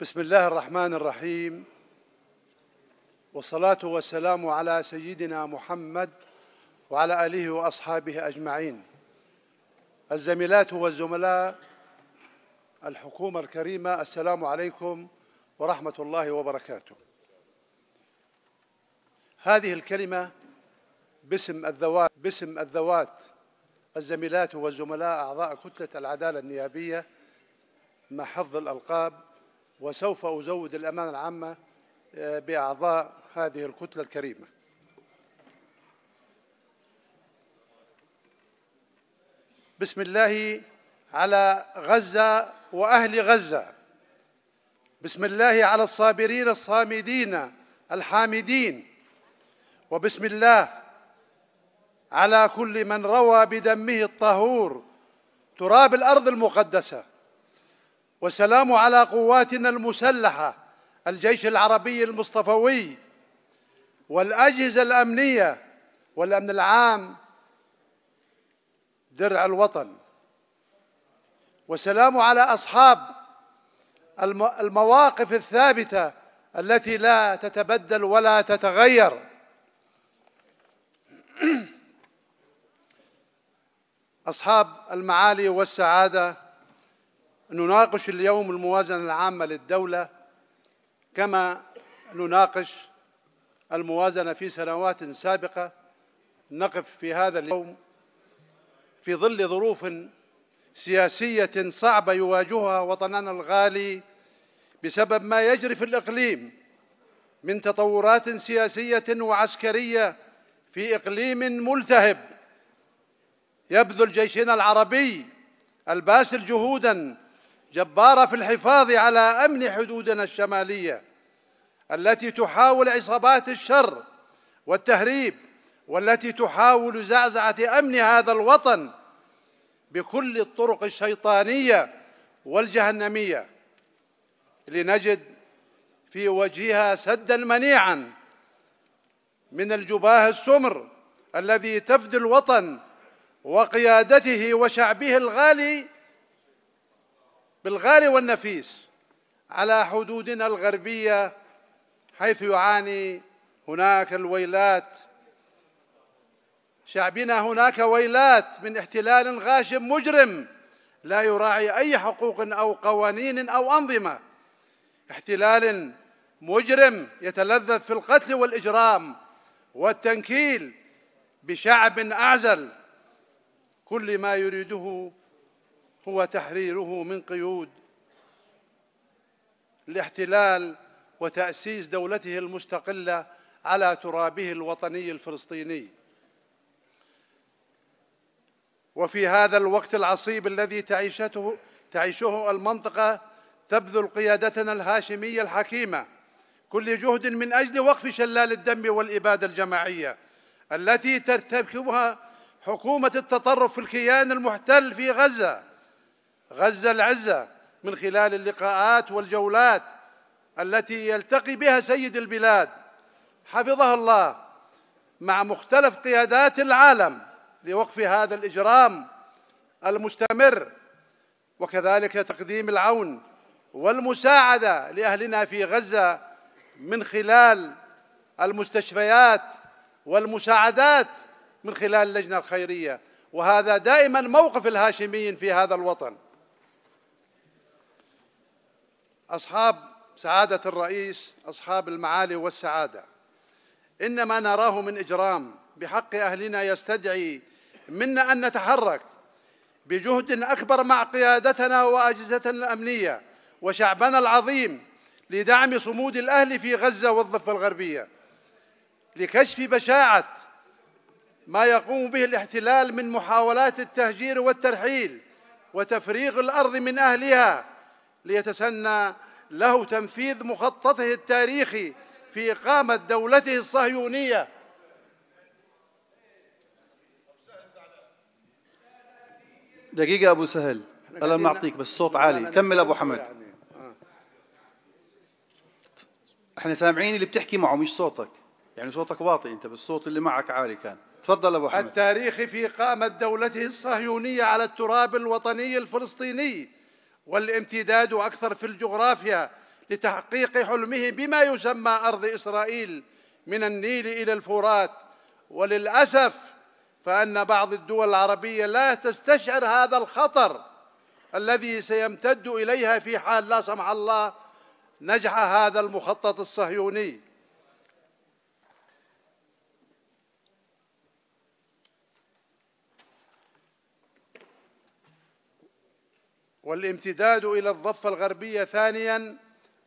بسم الله الرحمن الرحيم والصلاة والسلام على سيدنا محمد وعلى آله وأصحابه أجمعين الزميلات والزملاء الحكومة الكريمة السلام عليكم ورحمة الله وبركاته هذه الكلمة باسم الذوات باسم الذوات الزميلات والزملاء أعضاء كتلة العدالة النيابية مع حفظ الألقاب وسوف أزود الأمانة العامة آه، بأعضاء هذه الكتلة الكريمة بسم الله على غزة وأهل غزة بسم الله على الصابرين الصامدين الحامدين وبسم الله على كل من روى بدمه الطهور تراب الأرض المقدسة وسلام على قواتنا المسلحة الجيش العربي المصطفوي والأجهزة الأمنية والأمن العام درع الوطن وسلام على أصحاب المواقف الثابتة التي لا تتبدل ولا تتغير أصحاب المعالي والسعادة نناقش اليوم الموازنة العامة للدولة كما نناقش الموازنة في سنوات سابقة نقف في هذا اليوم في ظل ظروف سياسية صعبة يواجهها وطننا الغالي بسبب ما يجري في الإقليم من تطورات سياسية وعسكرية في إقليم ملتهب يبذل جيشنا العربي الباسل جهوداً جبارة في الحفاظ على أمن حدودنا الشمالية التي تحاول عصابات الشر والتهريب والتي تحاول زعزعة أمن هذا الوطن بكل الطرق الشيطانية والجهنمية لنجد في وجهها سدا منيعا من الجباه السمر الذي تفدي الوطن وقيادته وشعبه الغالي بالغالي والنفيس على حدودنا الغربية حيث يعاني هناك الويلات شعبنا هناك ويلات من احتلال غاشم مجرم لا يراعي أي حقوق أو قوانين أو أنظمة احتلال مجرم يتلذذ في القتل والإجرام والتنكيل بشعب أعزل كل ما يريده هو تحريره من قيود الاحتلال وتأسيس دولته المستقلة على ترابه الوطني الفلسطيني وفي هذا الوقت العصيب الذي تعيشته تعيشه المنطقة تبذل قيادتنا الهاشمية الحكيمة كل جهد من أجل وقف شلال الدم والإبادة الجماعية التي ترتكبها حكومة التطرف في الكيان المحتل في غزة غزة العزة من خلال اللقاءات والجولات التي يلتقي بها سيد البلاد حفظه الله مع مختلف قيادات العالم لوقف هذا الإجرام المستمر وكذلك تقديم العون والمساعدة لأهلنا في غزة من خلال المستشفيات والمساعدات من خلال اللجنة الخيرية وهذا دائما موقف الهاشميين في هذا الوطن أصحاب سعادة الرئيس أصحاب المعالي والسعادة إن ما نراه من إجرام بحق أهلنا يستدعي منا أن نتحرك بجهد أكبر مع قيادتنا وأجهزتنا الأمنية وشعبنا العظيم لدعم صمود الأهل في غزة والضفة الغربية لكشف بشاعة ما يقوم به الاحتلال من محاولات التهجير والترحيل وتفريغ الأرض من أهلها ليتسنى له تنفيذ مخططه التاريخي في إقامة دولته الصهيونية دقيقة أبو سهل ألا نعطيك بس صوت عالي كمل أبو حمد آه. احنا سامعين اللي بتحكي معه مش صوتك يعني صوتك واطي انت بس الصوت اللي معك عالي كان تفضل ابو حمد التاريخ في اقامه دولته الصهيونيه على التراب الوطني الفلسطيني والامتداد أكثر في الجغرافيا لتحقيق حلمه بما يسمى أرض إسرائيل من النيل إلى الفرات وللأسف فأن بعض الدول العربية لا تستشعر هذا الخطر الذي سيمتد إليها في حال لا سمح الله نجح هذا المخطط الصهيوني والامتداد إلى الضفة الغربية ثانياً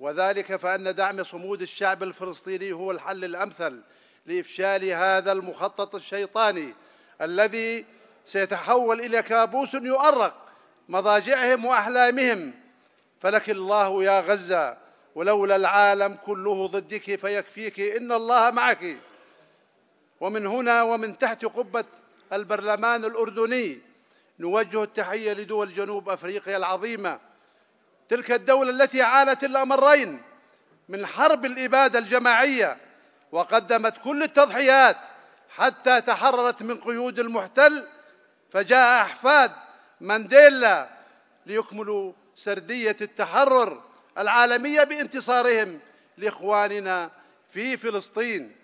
وذلك فأن دعم صمود الشعب الفلسطيني هو الحل الأمثل لإفشال هذا المخطط الشيطاني الذي سيتحول إلى كابوس يؤرق مضاجعهم وأحلامهم فلك الله يا غزة ولولا العالم كله ضدك فيكفيك إن الله معك ومن هنا ومن تحت قبة البرلمان الأردني نوجه التحية لدول جنوب أفريقيا العظيمة تلك الدولة التي عانت الأمرين من حرب الإبادة الجماعية وقدمت كل التضحيات حتى تحررت من قيود المحتل فجاء أحفاد مانديلا ليكملوا سردية التحرر العالمية بانتصارهم لإخواننا في فلسطين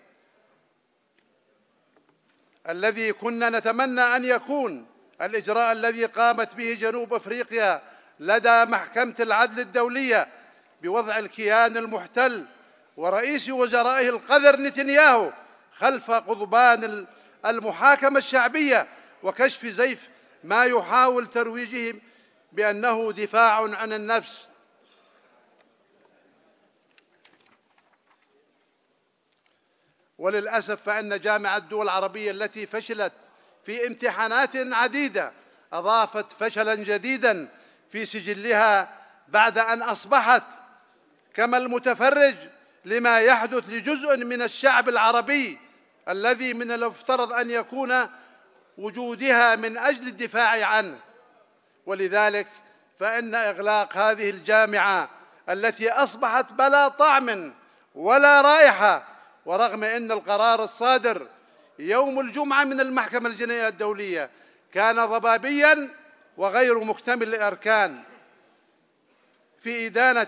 الذي كنا نتمنى أن يكون الإجراء الذي قامت به جنوب أفريقيا لدى محكمة العدل الدولية بوضع الكيان المحتل ورئيس وزرائه القذر نتنياهو خلف قضبان المحاكمة الشعبية وكشف زيف ما يحاول ترويجه بأنه دفاع عن النفس وللأسف فإن جامعة الدول العربية التي فشلت في امتحانات عديدة أضافت فشلا جديدا في سجلها بعد أن أصبحت كما المتفرج لما يحدث لجزء من الشعب العربي الذي من المفترض أن يكون وجودها من أجل الدفاع عنه ولذلك فإن إغلاق هذه الجامعة التي أصبحت بلا طعم ولا رائحة ورغم أن القرار الصادر يوم الجمعة من المحكمة الجنائية الدولية كان ضبابيا وغير مكتمل الأركان في إدانة,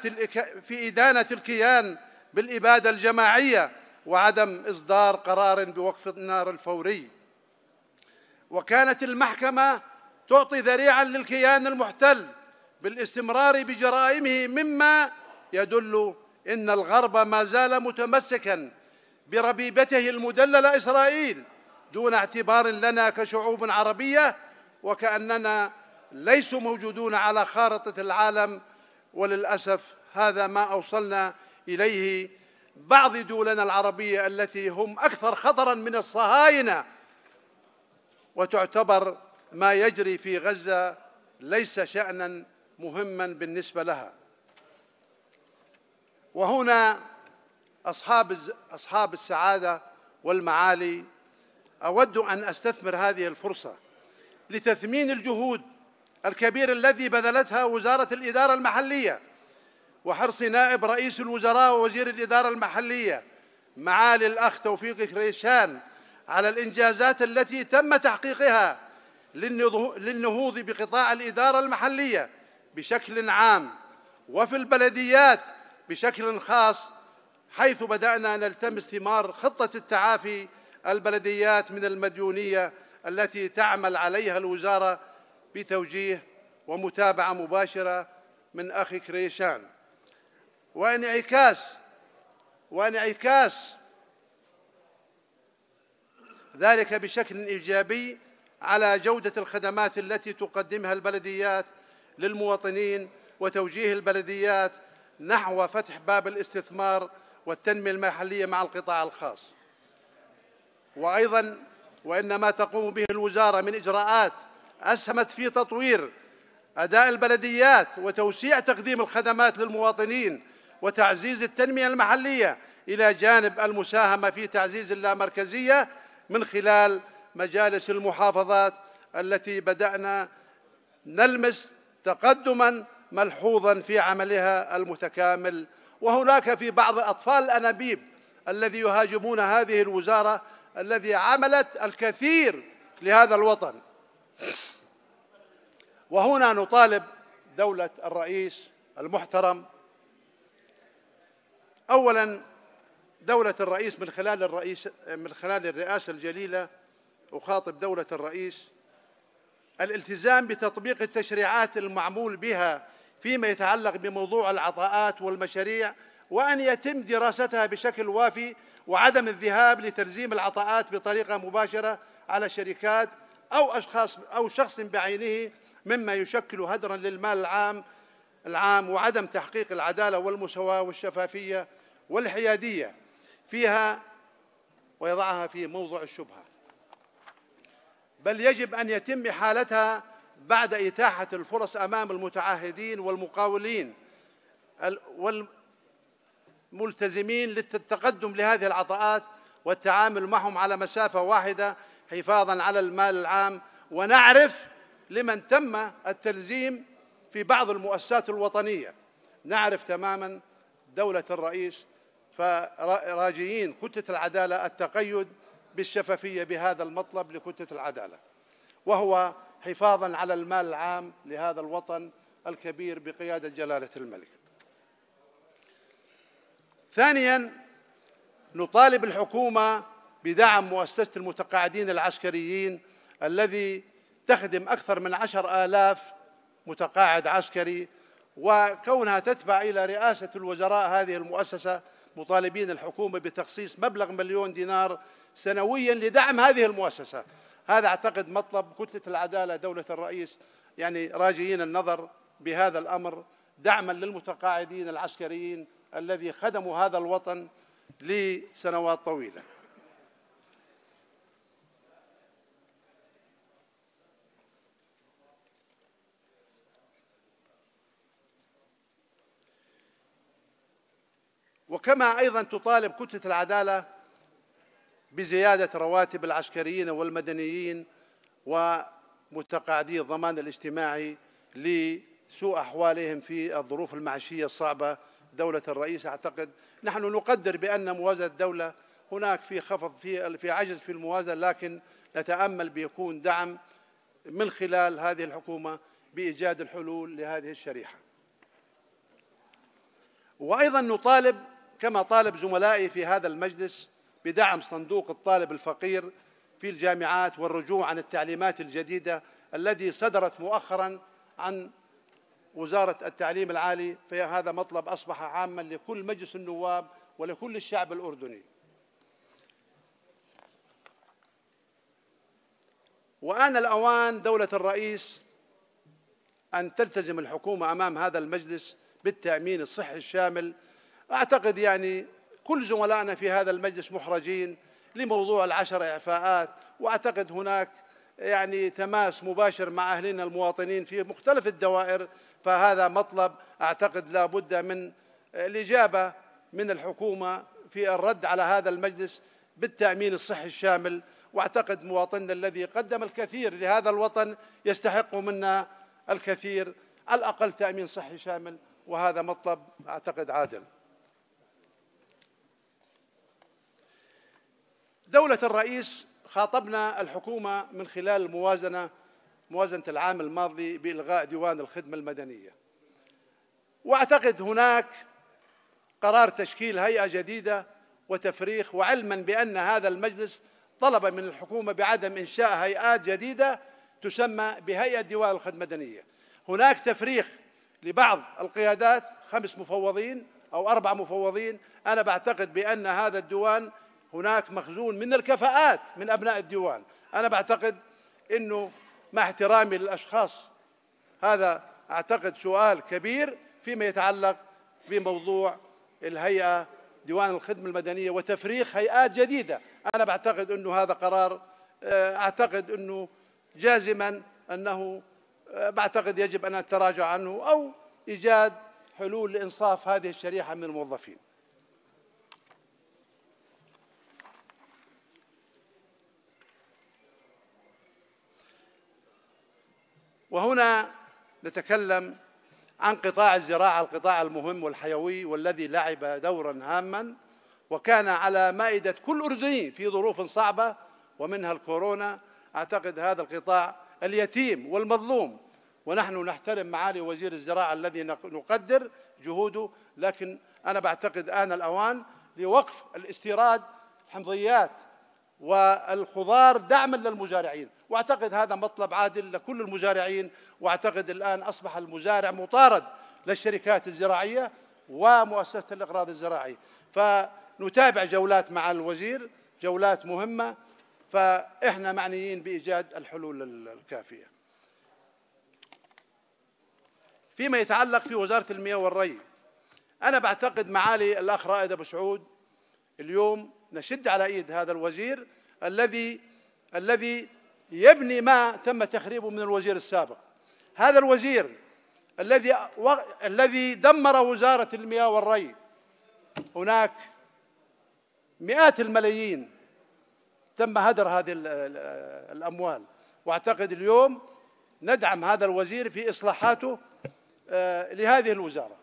في إدانة الكيان بالإبادة الجماعية وعدم إصدار قرار بوقف النار الفوري وكانت المحكمة تعطي ذريعا للكيان المحتل بالاستمرار بجرائمه مما يدل ان الغرب ما زال متمسكا بربيبته المدللة إسرائيل دون اعتبار لنا كشعوب عربية وكأننا ليسوا موجودون على خارطة العالم وللأسف هذا ما أوصلنا إليه بعض دولنا العربية التي هم أكثر خطراً من الصهاينة وتعتبر ما يجري في غزة ليس شأناً مهماً بالنسبة لها وهنا أصحاب, أصحاب السعادة والمعالي أود أن أستثمر هذه الفرصة لتثمين الجهود الكبير الذي بذلتها وزارة الإدارة المحلية وحرص نائب رئيس الوزراء ووزير الإدارة المحلية معالي الأخ توفيق كريشان على الإنجازات التي تم تحقيقها للنهوض بقطاع الإدارة المحلية بشكل عام وفي البلديات بشكل خاص حيث بدأنا نلتمس ثمار خطة التعافي البلديات من المديونية التي تعمل عليها الوزارة بتوجيه ومتابعة مباشرة من أخي كريشان وانعكاس وانعكاس ذلك بشكل إيجابي على جودة الخدمات التي تقدمها البلديات للمواطنين وتوجيه البلديات نحو فتح باب الاستثمار والتنمية المحلية مع القطاع الخاص وأيضا وإن ما تقوم به الوزارة من إجراءات أسهمت في تطوير أداء البلديات وتوسيع تقديم الخدمات للمواطنين وتعزيز التنمية المحلية إلى جانب المساهمة في تعزيز اللامركزية من خلال مجالس المحافظات التي بدأنا نلمس تقدماً ملحوظاً في عملها المتكامل وهناك في بعض الأطفال الأنابيب الذي يهاجمون هذه الوزارة الذي عملت الكثير لهذا الوطن وهنا نطالب دولة الرئيس المحترم أولا دولة الرئيس من خلال الرئيس من خلال الرئاسة الجليلة أخاطب دولة الرئيس الالتزام بتطبيق التشريعات المعمول بها فيما يتعلق بموضوع العطاءات والمشاريع وأن يتم دراستها بشكل وافي وعدم الذهاب لترزيم العطاءات بطريقة مباشرة على شركات أو أشخاص أو شخص بعينه مما يشكل هدرا للمال العام العام وعدم تحقيق العدالة والمساواة والشفافية والحيادية فيها ويضعها في موضع الشبهة بل يجب أن يتم إحالتها بعد إتاحة الفرص أمام المتعهدين والمقاولين والملتزمين للتقدم لهذه العطاءات والتعامل معهم على مسافة واحدة حفاظا على المال العام ونعرف لمن تم التلزيم في بعض المؤسسات الوطنية نعرف تماما دولة الرئيس فراجيين كتلة العدالة التقيد بالشفافية بهذا المطلب لكتلة العدالة وهو حفاظا على المال العام لهذا الوطن الكبير بقيادة جلالة الملك ثانيا نطالب الحكومة بدعم مؤسسة المتقاعدين العسكريين الذي تخدم أكثر من عشر آلاف متقاعد عسكري وكونها تتبع إلى رئاسة الوزراء هذه المؤسسة مطالبين الحكومة بتخصيص مبلغ مليون دينار سنويا لدعم هذه المؤسسة هذا أعتقد مطلب كتلة العدالة دولة الرئيس يعني راجيين النظر بهذا الأمر دعما للمتقاعدين العسكريين الذي خدموا هذا الوطن لسنوات طويلة وكما أيضا تطالب كتلة العدالة بزيادة رواتب العسكريين والمدنيين ومتقاعدي الضمان الاجتماعي لسوء أحوالهم في الظروف المعيشية الصعبة دولة الرئيس أعتقد نحن نقدر بأن موازنة الدولة هناك في خفض في في عجز في الموازنة لكن نتأمل بيكون دعم من خلال هذه الحكومة بإيجاد الحلول لهذه الشريحة وأيضا نطالب كما طالب زملائي في هذا المجلس بدعم صندوق الطالب الفقير في الجامعات والرجوع عن التعليمات الجديدة الذي صدرت مؤخرا عن وزارة التعليم العالي فهذا مطلب أصبح عاما لكل مجلس النواب ولكل الشعب الأردني وآن الأوان دولة الرئيس أن تلتزم الحكومة أمام هذا المجلس بالتأمين الصحي الشامل أعتقد يعني كل زملائنا في هذا المجلس محرجين لموضوع العشر إعفاءات وأعتقد هناك يعني تماس مباشر مع أهلنا المواطنين في مختلف الدوائر فهذا مطلب أعتقد لا بد من الإجابة من الحكومة في الرد على هذا المجلس بالتأمين الصحي الشامل وأعتقد مواطننا الذي قدم الكثير لهذا الوطن يستحق منا الكثير الأقل تأمين صحي شامل وهذا مطلب أعتقد عادل دولة الرئيس خاطبنا الحكومة من خلال الموازنة موازنة العام الماضي بإلغاء ديوان الخدمة المدنية وأعتقد هناك قرار تشكيل هيئة جديدة وتفريخ وعلما بأن هذا المجلس طلب من الحكومة بعدم إنشاء هيئات جديدة تسمى بهيئة ديوان الخدمة المدنية هناك تفريخ لبعض القيادات خمس مفوضين أو أربع مفوضين أنا بعتقد بأن هذا الديوان هناك مخزون من الكفاءات من أبناء الديوان أنا بعتقد أنه مع احترامي للأشخاص هذا أعتقد سؤال كبير فيما يتعلق بموضوع الهيئة ديوان الخدمة المدنية وتفريخ هيئات جديدة أنا بعتقد أنه هذا قرار آه، أعتقد أنه جازما أنه آه، بعتقد يجب أن أتراجع عنه أو إيجاد حلول لإنصاف هذه الشريحة من الموظفين وهنا نتكلم عن قطاع الزراعة القطاع المهم والحيوي والذي لعب دورا هاما وكان على مائدة كل أردني في ظروف صعبة ومنها الكورونا أعتقد هذا القطاع اليتيم والمظلوم ونحن نحترم معالي وزير الزراعة الذي نقدر جهوده لكن أنا بعتقد آن الأوان لوقف الاستيراد الحمضيات والخضار دعما للمزارعين واعتقد هذا مطلب عادل لكل المزارعين واعتقد الان اصبح المزارع مطارد للشركات الزراعيه ومؤسسه الاغراض الزراعي فنتابع جولات مع الوزير جولات مهمه فاحنا معنيين بايجاد الحلول الكافيه فيما يتعلق في وزاره المياه والري انا بعتقد معالي الاخ رائد ابو سعود اليوم نشد على ايد هذا الوزير الذي الذي يبني ما تم تخريبه من الوزير السابق هذا الوزير الذي و... الذي دمر وزارة المياه والري هناك مئات الملايين تم هدر هذه الأموال وأعتقد اليوم ندعم هذا الوزير في إصلاحاته آه، لهذه الوزارة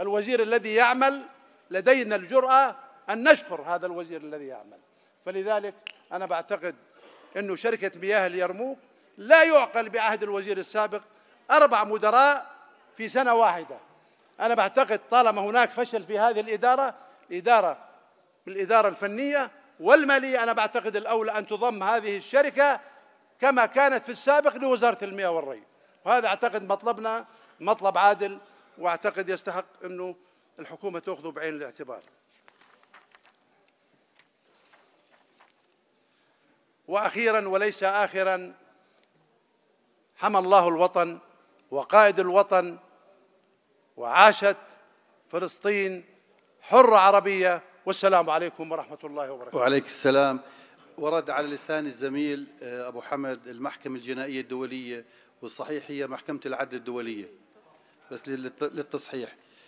الوزير الذي يعمل لدينا الجرأة أن نشكر هذا الوزير الذي يعمل فلذلك أنا بعتقد أنه شركة مياه اليرموك لا يعقل بعهد الوزير السابق أربع مدراء في سنة واحدة أنا بعتقد طالما هناك فشل في هذه الإدارة إدارة بالإدارة الفنية والمالية أنا بعتقد الأولى أن تضم هذه الشركة كما كانت في السابق لوزارة المياه والري وهذا أعتقد مطلبنا مطلب عادل وأعتقد يستحق أنه الحكومة تأخذه بعين الاعتبار واخيرا وليس اخرا حمى الله الوطن وقائد الوطن وعاشت فلسطين حره عربيه والسلام عليكم ورحمه الله وبركاته. وعليك السلام ورد على لسان الزميل آه، ابو حمد المحكمه الجنائيه الدوليه والصحيح هي محكمه العدل الدوليه بس للتصحيح